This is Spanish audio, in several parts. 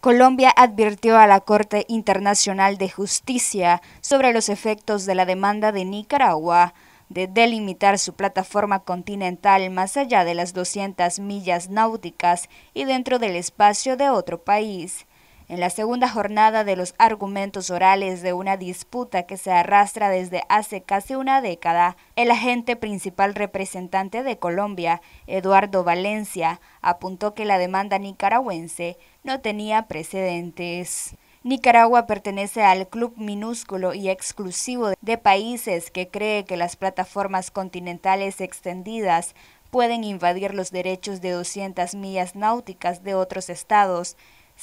Colombia advirtió a la Corte Internacional de Justicia sobre los efectos de la demanda de Nicaragua de delimitar su plataforma continental más allá de las 200 millas náuticas y dentro del espacio de otro país en la segunda jornada de los argumentos orales de una disputa que se arrastra desde hace casi una década, el agente principal representante de Colombia, Eduardo Valencia, apuntó que la demanda nicaragüense no tenía precedentes. Nicaragua pertenece al club minúsculo y exclusivo de países que cree que las plataformas continentales extendidas pueden invadir los derechos de 200 millas náuticas de otros estados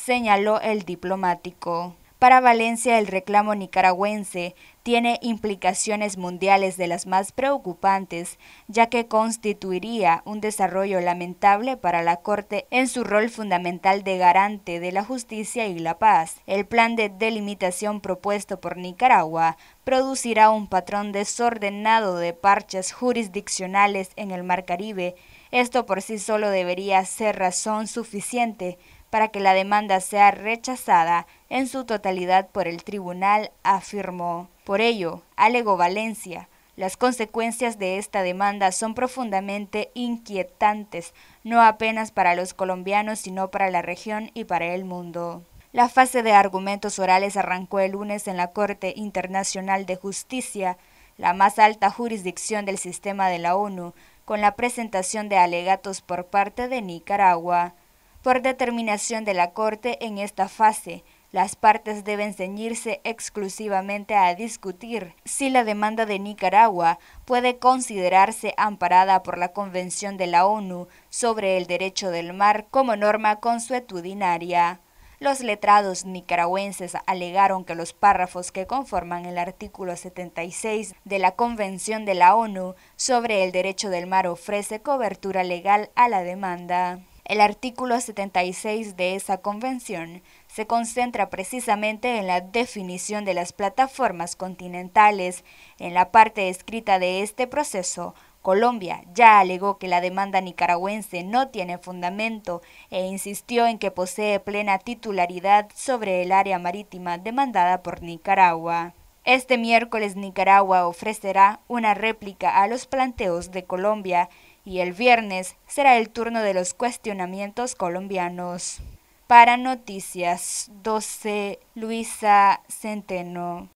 señaló el diplomático. Para Valencia, el reclamo nicaragüense tiene implicaciones mundiales de las más preocupantes, ya que constituiría un desarrollo lamentable para la Corte en su rol fundamental de garante de la justicia y la paz. El plan de delimitación propuesto por Nicaragua producirá un patrón desordenado de parches jurisdiccionales en el Mar Caribe. Esto por sí solo debería ser razón suficiente para que la demanda sea rechazada en su totalidad por el tribunal, afirmó. Por ello, alegó Valencia, las consecuencias de esta demanda son profundamente inquietantes, no apenas para los colombianos, sino para la región y para el mundo. La fase de argumentos orales arrancó el lunes en la Corte Internacional de Justicia, la más alta jurisdicción del sistema de la ONU, con la presentación de alegatos por parte de Nicaragua. Por determinación de la Corte, en esta fase, las partes deben ceñirse exclusivamente a discutir si la demanda de Nicaragua puede considerarse amparada por la Convención de la ONU sobre el Derecho del Mar como norma consuetudinaria. Los letrados nicaragüenses alegaron que los párrafos que conforman el artículo 76 de la Convención de la ONU sobre el Derecho del Mar ofrece cobertura legal a la demanda. El artículo 76 de esa convención se concentra precisamente en la definición de las plataformas continentales. En la parte escrita de este proceso, Colombia ya alegó que la demanda nicaragüense no tiene fundamento e insistió en que posee plena titularidad sobre el área marítima demandada por Nicaragua. Este miércoles Nicaragua ofrecerá una réplica a los planteos de Colombia y el viernes será el turno de los cuestionamientos colombianos. Para Noticias 12, Luisa Centeno.